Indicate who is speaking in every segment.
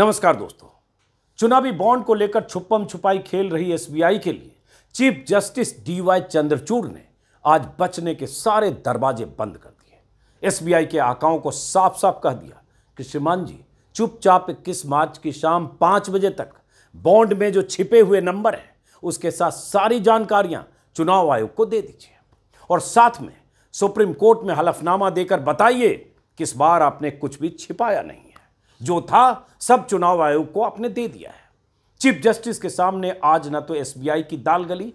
Speaker 1: नमस्कार दोस्तों चुनावी बॉन्ड को लेकर छुपम छुपाई खेल रही एसबीआई के लिए चीफ जस्टिस डीवाई चंद्रचूड़ ने आज बचने के सारे दरवाजे बंद कर दिए एसबीआई के आकाओं को साफ साफ कह दिया कि श्रीमान जी चुपचाप इक्कीस मार्च की शाम पांच बजे तक बॉन्ड में जो छिपे हुए नंबर हैं उसके साथ सारी जानकारियां चुनाव आयोग को दे दीजिए और साथ में सुप्रीम कोर्ट में हलफनामा देकर बताइए किस बार आपने कुछ भी छिपाया नहीं जो था सब चुनाव आयोग को आपने दे दिया है चीफ जस्टिस के सामने आज ना तो एसबीआई की दाल गली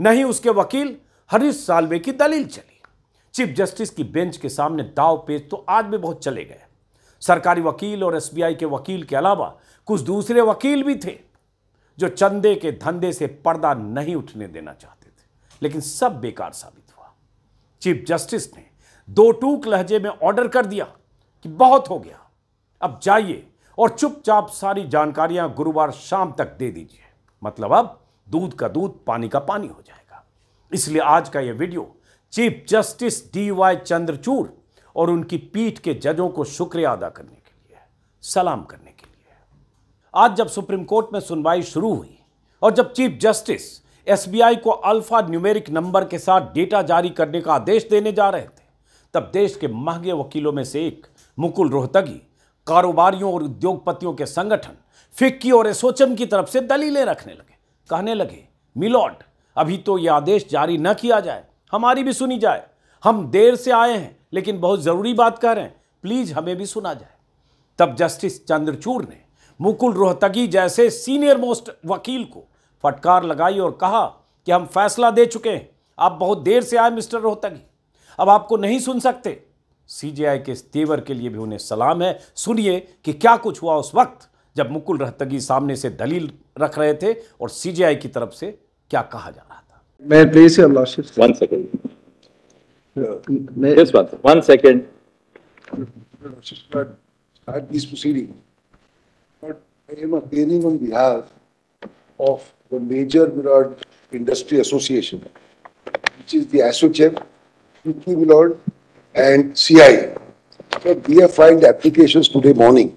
Speaker 1: न ही उसके वकील हरीश सालवे की दलील चली चीफ जस्टिस की बेंच के सामने दाव पेज तो आज भी बहुत चले गए सरकारी वकील और एसबीआई के वकील के अलावा कुछ दूसरे वकील भी थे जो चंदे के धंधे से पर्दा नहीं उठने देना चाहते थे लेकिन सब बेकार साबित हुआ चीफ जस्टिस ने दो टूक लहजे में ऑर्डर कर दिया कि बहुत हो गया अब जाइए और चुपचाप सारी जानकारियां गुरुवार शाम तक दे दीजिए मतलब अब दूध का दूध पानी का पानी हो जाएगा इसलिए आज का यह video chief justice D Y Chandrachud और उनकी पीठ के जजों को शुक्रिया अदा करने के लिए सलाम करने के लिए आज जब सुप्रीम कोर्ट में सुनवाई शुरू हुई और जब चीफ जस्टिस एसबीआई को अल्फा न्यूमेरिक नंबर के साथ डेटा जारी करने का आदेश देने जा रहे थे तब देश के महंगे वकीलों में से एक मुकुल रोहतगी कारोबारियों और उद्योगपतियों के संगठन फिक्की और एसोचम की तरफ से दलीलें रखने लगे कहने लगे मिलोट अभी तो यह आदेश जारी न किया जाए हमारी भी सुनी जाए हम देर से आए हैं लेकिन बहुत ज़रूरी बात कह रहे हैं प्लीज़ हमें भी सुना जाए तब जस्टिस चंद्रचूड़ ने मुकुल रोहतगी जैसे सीनियर मोस्ट वकील को फटकार लगाई और कहा कि हम फैसला दे चुके हैं आप बहुत देर से आए मिस्टर रोहतगी अब आपको नहीं सुन सकते सीजीआई के इस तेवर के लिए भी उन्हें सलाम है सुनिए कि क्या कुछ हुआ उस वक्त जब मुकुल रहतगी सामने से दलील रख रहे थे और सीजीआई की तरफ से क्या कहा जा रहा
Speaker 2: था मैं please second industry association and CI. But we have filed applications today morning.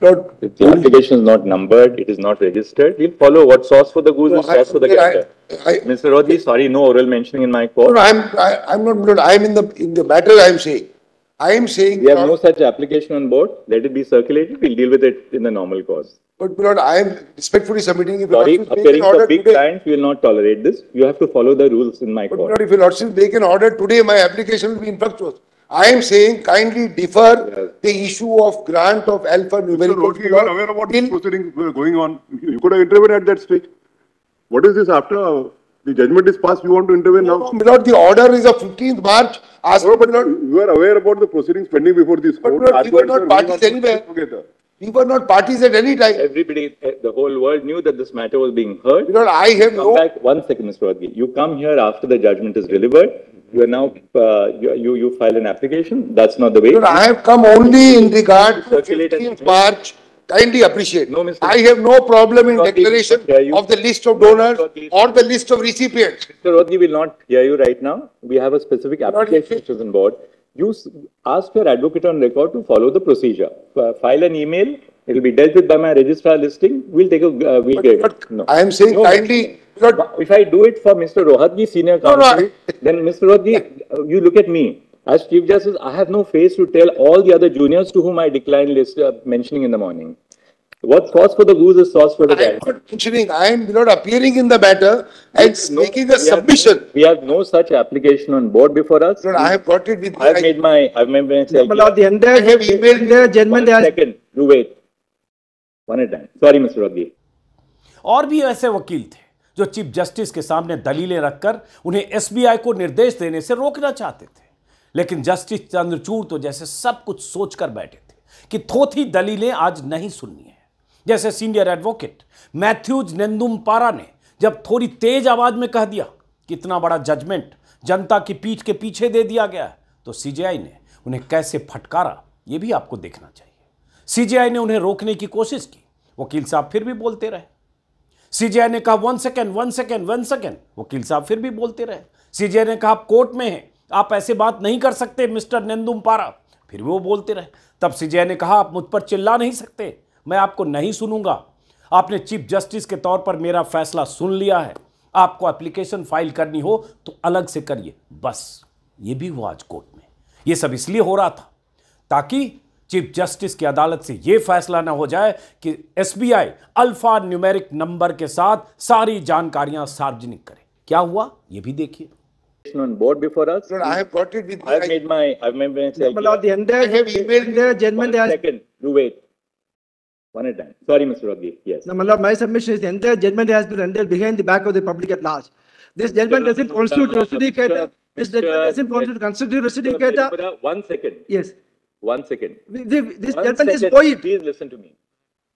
Speaker 2: Not if the application is not numbered, it is not registered. We'll follow what source for the goose no, and source I, for the gander. Mr. Rodhi, sorry, no oral mentioning in my court. No, I'm, I, am i am not, I'm in the, in the matter I'm saying. I am saying. We have no such application on board. Let it be circulated. We'll deal with it in the normal course. But Lord, I am respectfully submitting. If Sorry, appearing for big today, clients, we will not tolerate this. You have to follow the rules in my but court. But, if your lordship make an order today, my application will be infructuous. I am saying kindly defer yes. the issue of grant of alpha numerical. Mr. you are aware of what proceedings were uh, going on. You could have intervened at that stage. What is this after the judgment is passed? You want to intervene no, now? No, Lord, the order is of 15th March. Ask no, but you are aware about the proceedings pending before this court. But Lord, we are not parties anywhere. Together. We were not parties at any time. Everybody, eh, the whole world knew that this matter was being heard. Because I have come no... Back, one second, Mr. Radgi. You come here after the judgment is delivered. You are now, uh, you, you, you file an application. That's not the way. I have come only in regard to 15th March kindly appreciate. No, Mr. I have no problem in declaration of the list of donors or the list of recipients. Mr. Rodgi will not hear you right now. We have a specific application on board you ask your advocate on record to follow the procedure. file an email. It will be dealt with by my registrar listing. We'll take a. Uh, we'll but, get. But no. I am saying no, kindly. Not, if I do it for Mr. Rohatgi, senior counsel, no, no, then Mr. Rohatgi, uh, you look at me. As Chief Justice, I have no face to tell all the other juniors to whom I declined list uh, mentioning in the morning. What sauce for the goose is sauce for the gander. am not mentioning. I am not appearing in the matter and no, making a we submission. Have, we have no such application on board before us. No, no I have brought it with. me. I have made my. I have made my. Nirmala, the entire, I have emailed the gentleman. One second. you wait. One at a time. Sorry, Mr. Raghvi.
Speaker 1: और भी ऐसे वकील थे जो chief justice के सामने दलीलें रखकर उन्हें एसबीआई को निर्देश देने से रोकना चाहते थे लेकिन जस्टिस चंद्रचूड़ तो जैसे सब कुछ सोचकर बैठे थे कि थोथी दलीलें आज नहीं सुननी है जैसे सीनियर एडवोकेट मैथ्यूज नेंदुमपारा ने जब थोड़ी तेज आवाज में कह दिया कि इतना बड़ा जजमेंट जनता की पीठ के पीछे दे दिया गया है तो सीजेआई ने उन्हें कैसे फटकारा ये भी आपको देखना चाहिए सीजेआई ने उन्हें रोकने की कोशिश की वकील साहब फिर भी बोलते रहे सीजेआई ने कहा one second one second one second वकील साहब फिर भी बोलते रहे सीजेआई ने कहा आप कोर्ट में हैं आप ऐसे बात नहीं कर सकते मिस्टर नेंदुम पारा फिर भी वो बोलते रहे तब सीजेआई ने कहा आप मुझ पर चिल्ला नहीं सकते मैं आपको नहीं सुनूंगा आपने चीफ जस्टिस के तौर पर मेरा फैसला सुन लिया है आपको एप्लीकेशन फाइल करनी हो तो अलग से करिए बस ये भी हुआ आज कोर्ट में ये सब इसलिए हो रहा था ताकि चीफ जस्टिस की अदालत से यह फैसला ना हो जाए कि एसबीआई अल्फा न्यूमेरिक नंबर के साथ सारी जानकारियां सार्वजनिक करे क्या हुआ ये भी देखिए
Speaker 2: wait. One at a time. Sorry, Mr. Raghi. Yes. No, my, Lord, my submission is the entire judgment has been rendered behind the back of the public at large. This judgment doesn't constitute residucata. This judgment doesn't constitute constitute One second. Yes. One second. This, this one judgment second. is void. Please listen to me.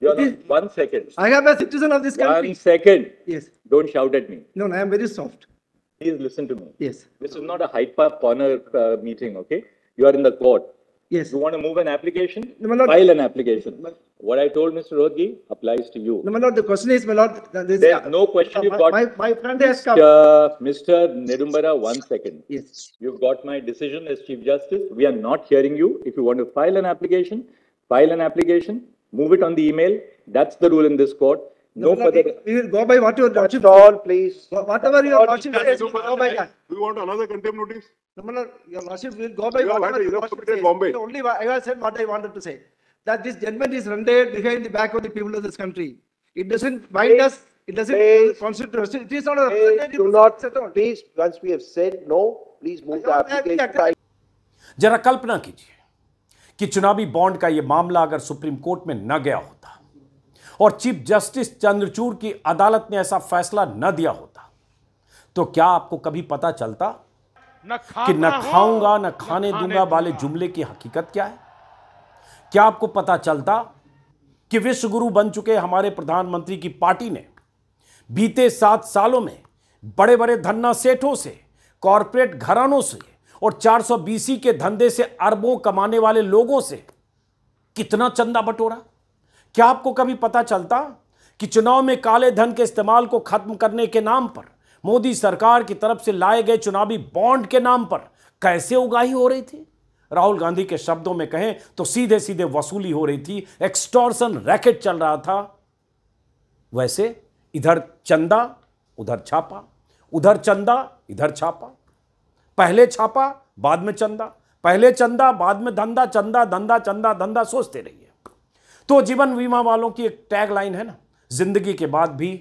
Speaker 2: You're not, one second. I have a citizen of this country. One second. Yes. Don't shout at me. No, no, I am very soft. Please listen to me. Yes. This is not a high Park corner uh, meeting, okay? You are in the court. Yes. You want to move an application? No, File an application. What I told Mr. Rodgi applies to you. No, my lord, the question is, my lord, there's, There's no question you've got. my, my friend has come. Uh, Mr. Nedumbara, one second. Yes. You've got my decision as Chief Justice. We are not hearing you. If you want to file an application, file an application, move it on the email. That's the rule in this court. No, my further. we will go by what your lordship. all, please. Whatever you are watching, we will go by that. Do you want another contempt notice? No, my lord, your lordship will go by You have had whatever a your lordship Only, I have said what I wanted to say. that this judgment is rendered behind the back of the people of this country. It doesn't bind us. It doesn't constitute It is not a representative. Do not, please, once we have said no, please move the application.
Speaker 1: जरा कल्पना कीजिए कि चुनावी bond का यह मामला अगर supreme court में न गया होता और चीफ जस्टिस चंद्रचूड़ की अदालत ने ऐसा फैसला न दिया होता तो क्या आपको कभी पता चलता
Speaker 2: कि न खाऊंगा
Speaker 1: न खाने दूंगा वाले जुमले की हकीकत क्या है क्या आपको पता चलता कि विश्वगुरु बन चुके हमारे प्रधानमंत्री की पार्टी ने बीते सात सालों में बड़े बड़े धन्ना सेठों से कॉरपोरेट घरानों से और 400 बीसी के धंधे से अरबों कमाने वाले लोगों से कितना चंदा बटोरा क्या आपको कभी पता चलता कि चुनाव में काले धन के इस्तेमाल को खत्म करने के नाम पर मोदी सरकार की तरफ से लाए गए चुनावी बॉन्ड के नाम पर कैसे उगाही हो रही थी राहुल गांधी के शब्दों में कहें तो सीधे सीधे वसूली हो रही थी एक्सटॉर्सन रैकेट चल रहा था वैसे इधर चंदा उधर छापा उधर चंदा इधर छापा पहले छापा बाद में चंदा पहले चंदा बाद में धंधा चंदा धंधा चंदा धंधा सोचते रहिए तो जीवन बीमा वालों की एक टैग लाइन है ना जिंदगी के बाद भी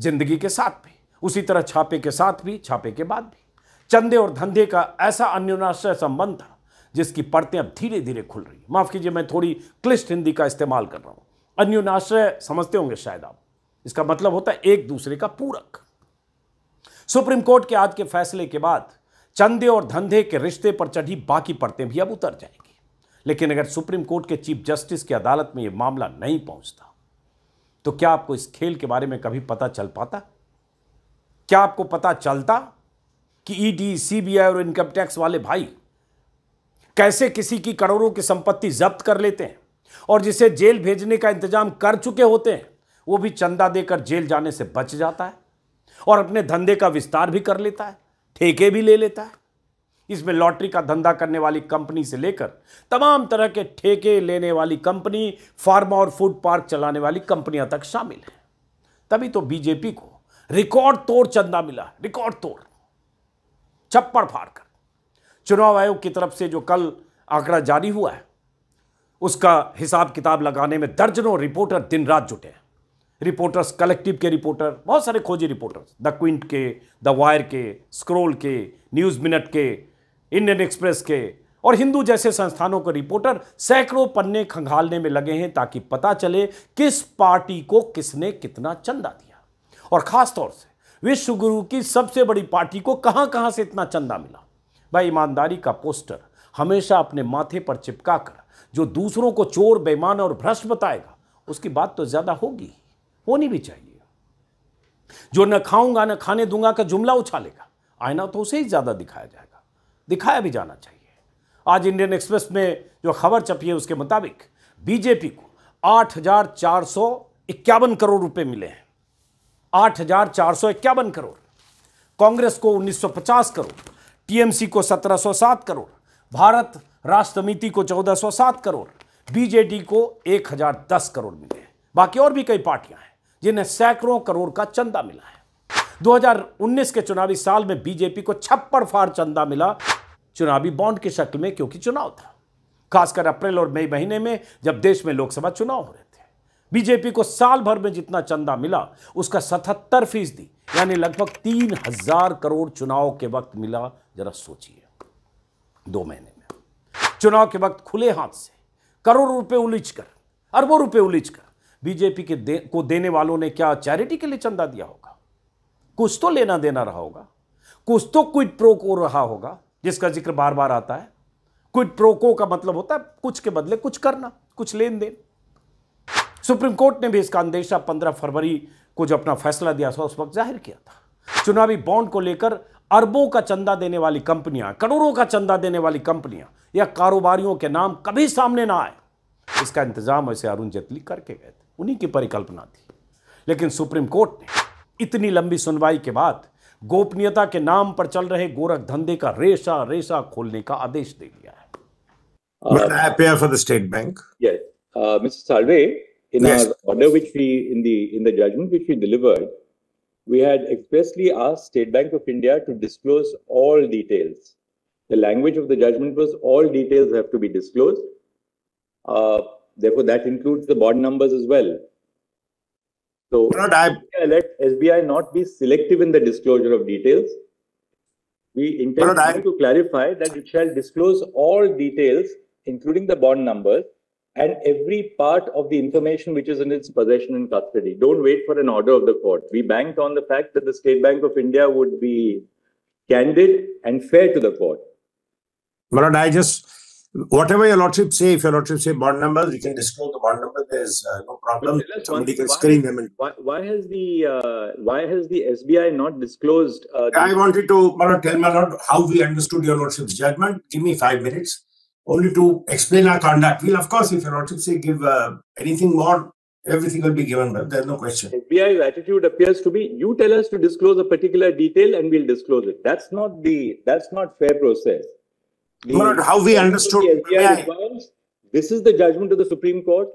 Speaker 1: जिंदगी के साथ भी उसी तरह छापे के साथ भी छापे के बाद भी चंदे और धंधे का ऐसा अन्योनाश्रय संबंध था जिसकी परतें अब धीरे धीरे खुल रही हैं माफ़ कीजिए मैं थोड़ी क्लिष्ट हिंदी का इस्तेमाल कर रहा हूँ अन्योनाश्रय समझते होंगे शायद आप इसका मतलब होता है एक दूसरे का पूरक सुप्रीम कोर्ट के आज के फैसले के बाद चंदे और धंधे के रिश्ते पर चढ़ी बाकी परतें भी अब उतर जाएंगी लेकिन अगर सुप्रीम कोर्ट के चीफ जस्टिस की अदालत में यह मामला नहीं पहुंचता तो क्या आपको इस खेल के बारे में कभी पता चल पाता क्या आपको पता चलता कि ईडी e सीबीआई और इनकम टैक्स वाले भाई कैसे किसी की करोड़ों की संपत्ति जब्त कर लेते हैं और जिसे जेल भेजने का इंतजाम कर चुके होते हैं वो भी चंदा देकर जेल जाने से बच जाता है और अपने धंधे का विस्तार भी कर लेता है ठेके भी ले लेता है इसमें लॉटरी का धंधा करने वाली कंपनी से लेकर तमाम तरह के ठेके लेने वाली कंपनी फार्मा और फूड पार्क चलाने वाली कंपनियां तक शामिल हैं तभी तो बीजेपी को रिकॉर्ड तोड़ चंदा मिला रिकॉर्ड तोड़ छप्पड़ फाड़ कर चुनाव आयोग की तरफ से जो कल आंकड़ा जारी हुआ है उसका हिसाब किताब लगाने में दर्जनों रिपोर्टर दिन रात जुटे हैं रिपोर्टर्स कलेक्टिव के रिपोर्टर बहुत सारे खोजी रिपोर्टर्स द क्विंट के द वायर के स्क्रोल के न्यूज़ मिनट के इंडियन एक्सप्रेस के और हिंदू जैसे संस्थानों के रिपोर्टर सैकड़ों पन्ने खंगालने में लगे हैं ताकि पता चले किस पार्टी को किसने कितना चंदा दिया और ख़ास से विश्वगुरु की सबसे बड़ी पार्टी को कहाँ कहाँ से इतना चंदा मिला वह ईमानदारी का पोस्टर हमेशा अपने माथे पर चिपकाकर जो दूसरों को चोर बेईमान और भ्रष्ट बताएगा उसकी बात तो ज़्यादा होगी होनी भी चाहिए जो न खाऊंगा न खाने दूंगा का जुमला उछालेगा आईना तो उसे ही ज़्यादा दिखाया जाएगा दिखाया भी जाना चाहिए आज इंडियन एक्सप्रेस में जो खबर छपी है उसके मुताबिक बीजेपी को आठ हजार चार सौ इक्यावन करोड़ रुपए मिले हैं आठ हजार चार सौ इक्यावन करोड़ कांग्रेस को 1950 करोड़ टीएमसी को 1707 करोड़ भारत राष्ट्र समिति को 1407 करोड़ बीजेडी को 1010 करोड़ मिले हैं बाकी और भी कई पार्टियां हैं जिन्हें सैकड़ों करोड़ का चंदा मिला है 2019 के चुनावी साल में बीजेपी को छप्पर फार चंदा मिला चुनावी बॉन्ड की शक्ल में क्योंकि चुनाव था खासकर अप्रैल और मई महीने में जब देश में लोकसभा चुनाव हो रहे बीजेपी को साल भर में जितना चंदा मिला उसका सतहत्तर फीसदी यानी लगभग तीन हजार करोड़ चुनाव के वक्त मिला जरा सोचिए दो महीने में चुनाव के वक्त खुले हाथ से करोड़ रुपए उलिझ कर अरबों रुपए उलिझ कर बीजेपी के दे, को देने वालों ने क्या चैरिटी के लिए चंदा दिया होगा कुछ तो लेना देना रहा होगा कुछ तो क्विट प्रोको रहा होगा जिसका जिक्र बार बार आता है क्विट प्रोको का मतलब होता है कुछ के बदले कुछ करना कुछ लेन देन सुप्रीम कोर्ट ने भी इसका अंदेशा पंद्रह फरवरी को जो अपना फैसला दिया था उस वक्त जाहिर किया था चुनावी बॉन्ड को लेकर अरबों का चंदा देने वाली कंपनियां करोड़ों का चंदा देने वाली कंपनियां या कारोबारियों के नाम कभी सामने ना आए इसका इंतजाम ऐसे अरुण जेटली करके गए थे उन्हीं की परिकल्पना थी लेकिन सुप्रीम कोर्ट ने इतनी लंबी सुनवाई के बाद गोपनीयता के नाम पर चल रहे गोरख धंधे का रेशा रेशा खोलने का आदेश दे दिया है State Bank mister Salve
Speaker 2: in yes. our order, which we in the in the judgment which we delivered, we had expressly asked State Bank of India to disclose all details. The language of the judgment was all details have to be disclosed. Uh, therefore, that includes the bond numbers as well. So, not I... let SBI not be selective in the disclosure of details. We intend to clarify that it shall disclose all details, including the bond numbers, and every part of the information which is in its possession and custody. Don't wait for an order of the court. We banked on the fact that the State Bank of India would be candid and fair to the court.
Speaker 1: Varad, I just, whatever your lordship say, if your lordship say bond numbers, you can disclose
Speaker 2: the bond number. There's uh, no problem. Somebody can screen them. In. Why, why has the uh, why has the SBI not disclosed? Uh, I wanted to tell my lord how we understood your lordship's judgment. Give me five minutes only to explain our conduct. We'll, of course, if Your Lordship say give uh, anything more, everything will be given, but there's no question. FBI's attitude appears to be you tell us to disclose a particular detail and we'll disclose it. That's not the that's not fair process. The, how we understood FBI this is the judgment of the Supreme Court.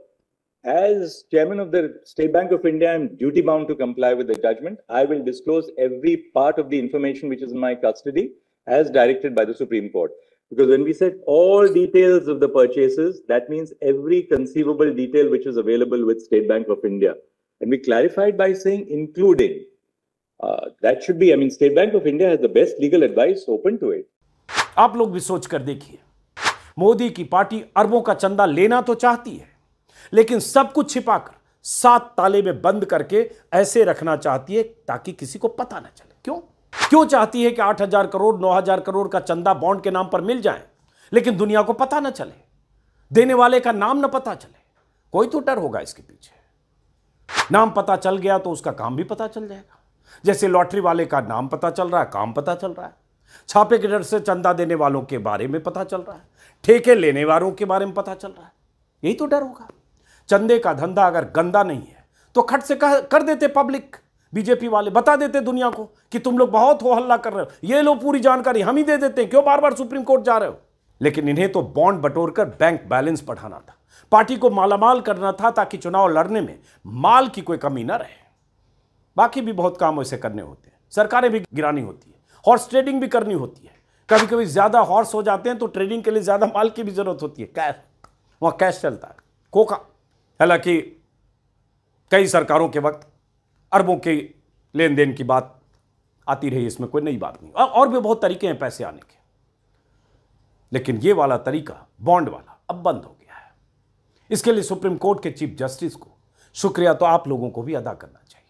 Speaker 2: As chairman of the State Bank of India, I'm duty bound to comply with the judgment. I will disclose every part of the information which is in my custody as directed by the Supreme Court. Because when we said all details of the purchases, that means every conceivable detail which is available with State Bank of India. And we clarified by saying including. Uh, that should be, I mean, State Bank of India has the best legal advice open to it.
Speaker 1: aap log bhi soch kar dekhiye modi ki party arbon ka chanda lena to chahti hai lekin sab kuch chhipa kar सात ताले में बंद करके ऐसे रखना चाहती है ताकि किसी को पता ना चले क्यों क्यों चाहती है कि 8000 करोड़ 9000 करोड़ का चंदा बॉन्ड के नाम पर मिल जाए लेकिन दुनिया को पता ना चले देने वाले का नाम ना पता चले कोई तो डर होगा इसके पीछे नाम पता चल गया तो उसका काम भी पता चल जाएगा जैसे लॉटरी वाले का नाम पता चल रहा है काम पता चल रहा है छापे के डर से चंदा देने वालों के बारे में पता चल रहा है ठेके लेने वालों के बारे में पता चल रहा है यही तो डर होगा चंदे का धंधा अगर गंदा नहीं है तो खट से कर देते पब्लिक बीजेपी वाले बता देते दुनिया को कि तुम लोग बहुत हो हल्ला कर रहे हो ये लोग पूरी जानकारी हम ही दे देते हैं क्यों बार बार सुप्रीम कोर्ट जा रहे हो लेकिन इन्हें तो बॉन्ड बटोर कर बैंक बैलेंस बढ़ाना था पार्टी को मालामाल करना था ताकि चुनाव लड़ने में माल की कोई कमी ना रहे बाकी भी बहुत काम ऐसे करने होते हैं सरकारें भी गिरानी होती है हॉर्स ट्रेडिंग भी करनी होती है कभी कभी ज़्यादा हॉर्स हो जाते हैं तो ट्रेडिंग के लिए ज़्यादा माल की भी ज़रूरत होती है कैश वहाँ कैश चलता है कोका हालांकि कई सरकारों के वक्त अरबों के लेन देन की बात आती रही इसमें कोई नई बात नहीं और भी बहुत तरीके हैं पैसे आने के लेकिन ये वाला तरीका बॉन्ड वाला अब बंद हो गया है इसके लिए सुप्रीम कोर्ट के चीफ जस्टिस को शुक्रिया तो आप लोगों को भी अदा करना चाहिए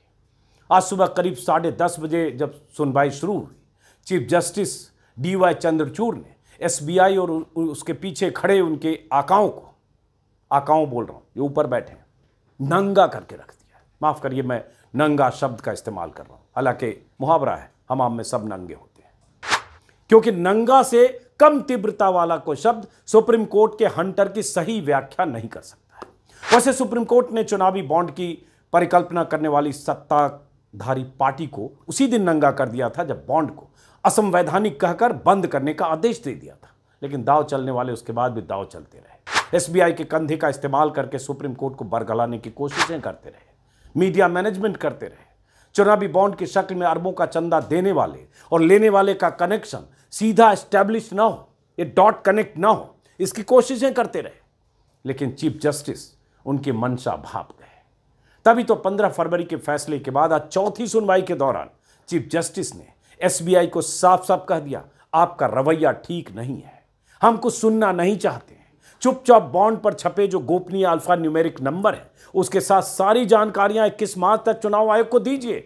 Speaker 1: आज सुबह करीब साढ़े दस बजे जब सुनवाई शुरू हुई chief justice D Y Chandrachud ने एसबीआई और उसके पीछे खड़े उनके आकाओं को आकाओं बोल रहा हूँ जो ऊपर बैठे हैं नंगा करके रख दिया माफ़ करिए मैं नंगा शब्द का इस्तेमाल कर रहा हूं हालांकि मुहावरा है हम आम में सब नंगे होते हैं क्योंकि नंगा से कम तीव्रता वाला कोई शब्द सुप्रीम कोर्ट के हंटर की सही व्याख्या नहीं कर सकता है वैसे सुप्रीम कोर्ट ने चुनावी बॉन्ड की परिकल्पना करने वाली सत्ताधारी पार्टी को उसी दिन नंगा कर दिया था जब बॉन्ड को असंवैधानिक कहकर बंद करने का आदेश दे दिया था लेकिन दाव चलने वाले उसके बाद भी दाव चलते रहे एसबीआई के कंधे का इस्तेमाल करके सुप्रीम कोर्ट को बरगलाने की कोशिशें करते रहे मीडिया मैनेजमेंट करते रहे चुनावी बॉन्ड की शक्ल में अरबों का चंदा देने वाले और लेने वाले का कनेक्शन सीधा एस्टेब्लिश ना हो ये डॉट कनेक्ट ना हो इसकी कोशिशें करते रहे लेकिन चीफ जस्टिस उनकी मंशा भाप गए तभी तो 15 फरवरी के फैसले के बाद आज चौथी सुनवाई के दौरान चीफ जस्टिस ने एसबीआई को साफ साफ कह दिया आपका रवैया ठीक नहीं है हम कुछ सुनना नहीं चाहते चुपचाप बॉन्ड पर छपे जो गोपनीय अल्फा न्यूमेरिक नंबर है उसके साथ सारी जानकारियां इक्कीस मार्च तक चुनाव आयोग को दीजिए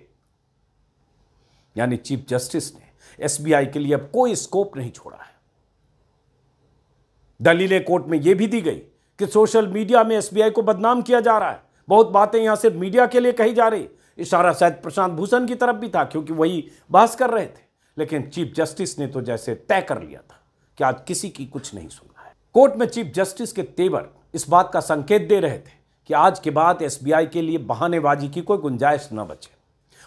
Speaker 1: यानी चीफ जस्टिस ने एसबीआई के लिए अब कोई स्कोप नहीं छोड़ा है दलीलें कोर्ट में यह भी दी गई कि सोशल मीडिया में एसबीआई को बदनाम किया जा रहा है बहुत बातें यहां सिर्फ मीडिया के लिए कही जा रही इशारा शायद प्रशांत भूषण की तरफ भी था क्योंकि वही बहस कर रहे थे लेकिन चीफ जस्टिस ने तो जैसे तय कर लिया था कि आज किसी की कुछ नहीं सुना कोर्ट में चीफ जस्टिस के तेवर इस बात का संकेत दे रहे थे कि आज के बाद एसबीआई के लिए बहानेबाजी की कोई गुंजाइश न बचे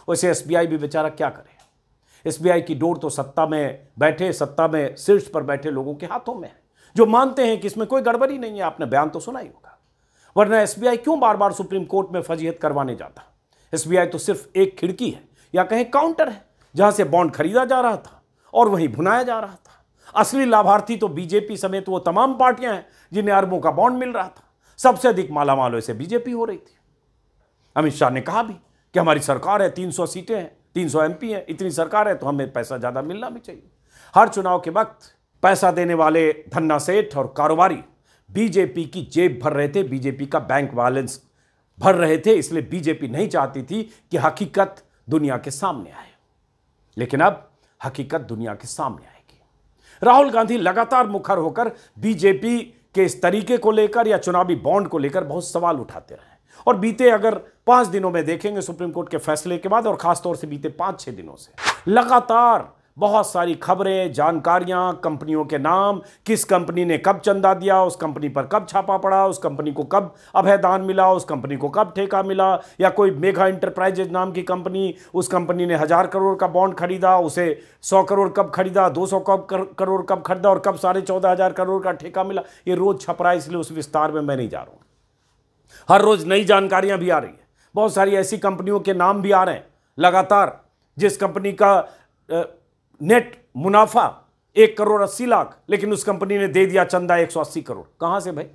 Speaker 1: वैसे एसबीआई भी बेचारा क्या करे एसबीआई की डोर तो सत्ता में बैठे सत्ता में शीर्ष पर बैठे लोगों के हाथों में है जो मानते हैं कि इसमें कोई गड़बड़ी नहीं है आपने बयान तो सुना ही होगा वरना एसबीआई क्यों बार बार सुप्रीम कोर्ट में फजीहत करवाने जाता एसबीआई तो सिर्फ एक खिड़की है या कहीं काउंटर है जहां से बॉन्ड खरीदा जा रहा था और वहीं भुनाया जा रहा था असली लाभार्थी तो बीजेपी समेत वो तमाम पार्टियां हैं जिन्हें अरबों का बॉन्ड मिल रहा था सबसे अधिक मालामाल वैसे बीजेपी हो रही थी अमित शाह ने कहा भी कि हमारी सरकार है 300 सीटें हैं 300 एमपी हैं इतनी सरकार है तो हमें पैसा ज़्यादा मिलना भी चाहिए हर चुनाव के वक्त पैसा देने वाले धन्ना सेठ और कारोबारी बीजेपी की जेब भर रहे थे बीजेपी का बैंक बैलेंस भर रहे थे इसलिए बीजेपी नहीं चाहती थी कि हकीकत दुनिया के सामने आए लेकिन अब हकीकत दुनिया के सामने आए राहुल गांधी लगातार मुखर होकर बीजेपी के इस तरीके को लेकर या चुनावी बॉन्ड को लेकर बहुत सवाल उठाते रहे और बीते अगर पांच दिनों में देखेंगे सुप्रीम कोर्ट के फैसले के बाद और खासतौर से बीते पांच छह दिनों से लगातार बहुत सारी खबरें जानकारियाँ कंपनियों के नाम किस कंपनी ने कब चंदा दिया उस कंपनी पर कब छापा पड़ा उस कंपनी को कब अभयदान मिला उस कंपनी को कब ठेका मिला या कोई मेघा इंटरप्राइजेज नाम की कंपनी उस कंपनी ने हज़ार करोड़ का बॉन्ड खरीदा उसे सौ करोड़ कब खरीदा दो सौ कब करोड़ कब खरीदा और कब साढ़े चौदह हज़ार करोड़ का ठेका मिला ये रोज़ छप रहा है इसलिए उस विस्तार में मैं नहीं जा रहा हूँ हर रोज़ नई जानकारियाँ भी आ रही हैं बहुत सारी ऐसी कंपनियों के नाम भी आ रहे हैं लगातार जिस कंपनी का नेट मुनाफा एक करोड़ अस्सी लाख लेकिन उस कंपनी ने दे दिया चंदा एक सौ अस्सी करोड़ कहाँ से भाई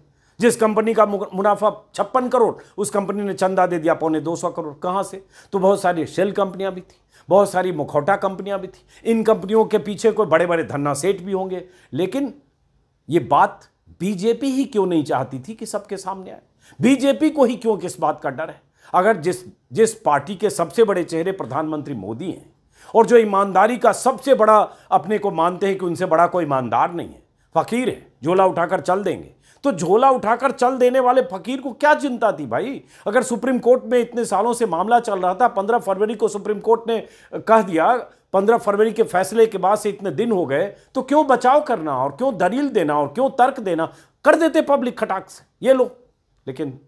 Speaker 1: जिस कंपनी का मुनाफा छप्पन करोड़ उस कंपनी ने चंदा दे दिया पौने दो सौ करोड़ कहाँ से तो बहुत सारी शेल कंपनियां भी थी बहुत सारी मुखौटा कंपनियां भी थी इन कंपनियों के पीछे कोई बड़े बड़े धन्ना सेठ भी होंगे लेकिन ये बात बीजेपी ही क्यों नहीं चाहती थी कि सबके सामने आए बीजेपी को ही क्यों किस बात का डर है अगर जिस जिस पार्टी के सबसे बड़े चेहरे प्रधानमंत्री मोदी हैं और जो ईमानदारी का सबसे बड़ा अपने को मानते हैं कि उनसे बड़ा कोई ईमानदार नहीं है फ़कीर है झोला उठाकर चल देंगे तो झोला उठाकर चल देने वाले फकीर को क्या चिंता थी भाई अगर सुप्रीम कोर्ट में इतने सालों से मामला चल रहा था पंद्रह फरवरी को सुप्रीम कोर्ट ने कह दिया पंद्रह फरवरी के फैसले के बाद से इतने दिन हो गए तो क्यों बचाव करना और क्यों दलील देना और क्यों तर्क देना कर देते पब्लिक खटाक से ये लो लेकिन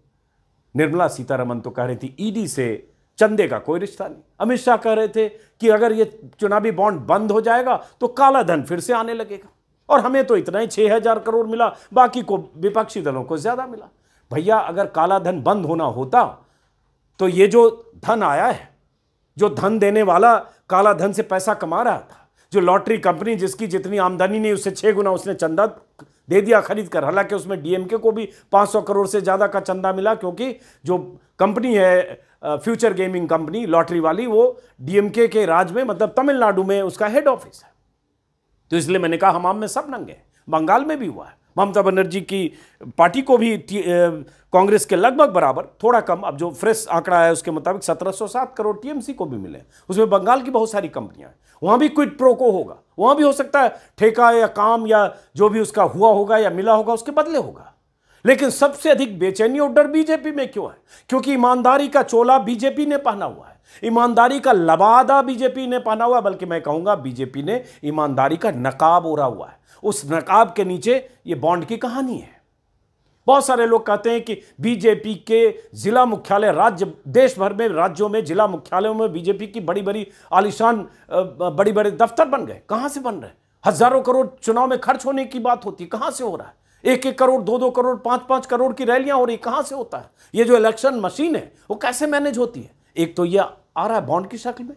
Speaker 1: निर्मला सीतारमन तो कह रही थी ईडी से चंदे का कोई रिश्ता नहीं अमित शाह कह रहे थे कि अगर ये चुनावी बॉन्ड बंद हो जाएगा तो काला धन फिर से आने लगेगा और हमें तो इतना ही छः हज़ार करोड़ मिला बाकी को विपक्षी दलों को ज़्यादा मिला भैया अगर काला धन बंद होना होता तो ये जो धन आया है जो धन देने वाला काला धन से पैसा कमा रहा था जो लॉटरी कंपनी जिसकी जितनी आमदनी नहीं उससे छः गुना उसने चंदा दे दिया खरीद कर हालांकि उसमें डीएमके को भी 500 करोड़ से ज़्यादा का चंदा मिला क्योंकि जो कंपनी है फ्यूचर गेमिंग कंपनी लॉटरी वाली वो डीएमके के राज में मतलब तमिलनाडु में उसका हेड ऑफिस है तो इसलिए मैंने कहा हमाम में सब नंगे हैं बंगाल में भी हुआ है ममता बनर्जी की पार्टी को भी कांग्रेस के लगभग बराबर थोड़ा कम अब जो फ्रेश आंकड़ा है उसके मुताबिक 1707 करोड़ टीएमसी को भी मिले उसमें बंगाल की बहुत सारी कंपनियां हैं वहां भी क्विट प्रो को होगा वहां भी हो सकता है ठेका या काम या जो भी उसका हुआ होगा या मिला होगा उसके बदले होगा लेकिन सबसे अधिक बेचैनी और डर बीजेपी में क्यों है क्योंकि ईमानदारी का चोला बीजेपी ने पहना हुआ है ईमानदारी का लबादा बीजेपी ने पहना हुआ बल्कि मैं कहूंगा बीजेपी ने ईमानदारी का नकाब ओरा हुआ है उस नकाब के नीचे ये बॉन्ड की कहानी है बहुत सारे लोग कहते हैं कि बीजेपी के जिला मुख्यालय राज्य देश भर में राज्यों में जिला मुख्यालयों में बीजेपी की बड़ी बड़ी आलिशान बड़ी बड़े दफ्तर बन गए कहां से बन रहे हजारों करोड़ चुनाव में खर्च होने की बात होती कहां से हो रहा है एक एक करोड़ दो दो करोड़ पांच पांच करोड़ की रैलियां हो रही कहां से होता है ये जो इलेक्शन मशीन है वो कैसे मैनेज होती है एक तो यह आ रहा है बॉन्ड की शक्ल में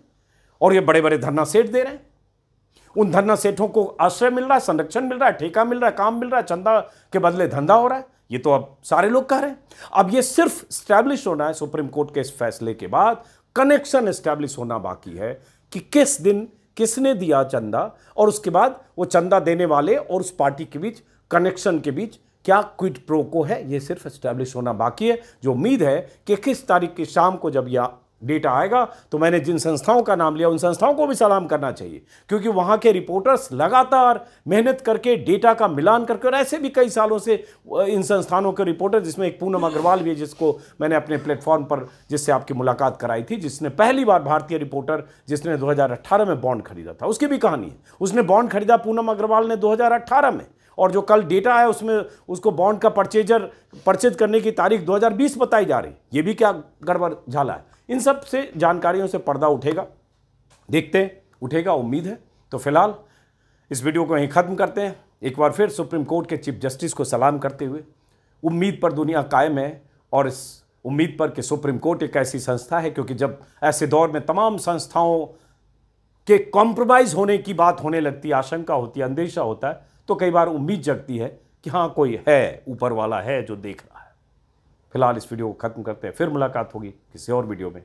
Speaker 1: और ये बड़े बड़े धरना सेठ दे रहे हैं उन धरना सेठों को आश्रय मिल रहा है संरक्षण मिल रहा है ठेका मिल रहा है काम मिल रहा है चंदा के बदले धंधा हो रहा है ये तो अब सारे लोग कह रहे हैं अब ये सिर्फ स्टैब्लिश होना है सुप्रीम कोर्ट के इस फैसले के बाद कनेक्शन स्टैब्लिश होना बाकी है कि किस दिन किसने दिया चंदा और उसके बाद वो चंदा देने वाले और उस पार्टी के बीच कनेक्शन के बीच क्या क्विड को है ये सिर्फ स्टैब्लिश होना बाकी है जो उम्मीद है कि किस तारीख की शाम को जब यह डेटा आएगा तो मैंने जिन संस्थाओं का नाम लिया उन संस्थाओं को भी सलाम करना चाहिए क्योंकि वहाँ के रिपोर्टर्स लगातार मेहनत करके डेटा का मिलान करके और ऐसे भी कई सालों से इन संस्थानों के रिपोर्टर जिसमें एक पूनम अग्रवाल भी है जिसको मैंने अपने प्लेटफॉर्म पर जिससे आपकी मुलाकात कराई थी जिसने पहली बार भारतीय रिपोर्टर जिसने दो में बॉन्ड खरीदा था उसकी भी कहानी है उसने बॉन्ड खरीदा पूनम अग्रवाल ने दो में और जो कल डेटा है उसमें उसको बॉन्ड का परचेजर परचेज करने की तारीख 2020 बताई जा रही ये भी क्या गड़बड़ झाला है इन सब से जानकारियों से पर्दा उठेगा देखते हैं उठेगा उम्मीद है तो फिलहाल इस वीडियो को यहीं ख़त्म करते हैं एक बार फिर सुप्रीम कोर्ट के चीफ जस्टिस को सलाम करते हुए उम्मीद पर दुनिया कायम है और इस उम्मीद पर कि सुप्रीम कोर्ट एक ऐसी संस्था है क्योंकि जब ऐसे दौर में तमाम संस्थाओं के कॉम्प्रोमाइज़ होने की बात होने लगती आशंका होती है अंदेशा होता है तो कई बार उम्मीद जगती है कि हाँ कोई है ऊपर वाला है जो देख रहा है फिलहाल इस वीडियो को ख़त्म करते हैं फिर मुलाकात होगी किसी और वीडियो में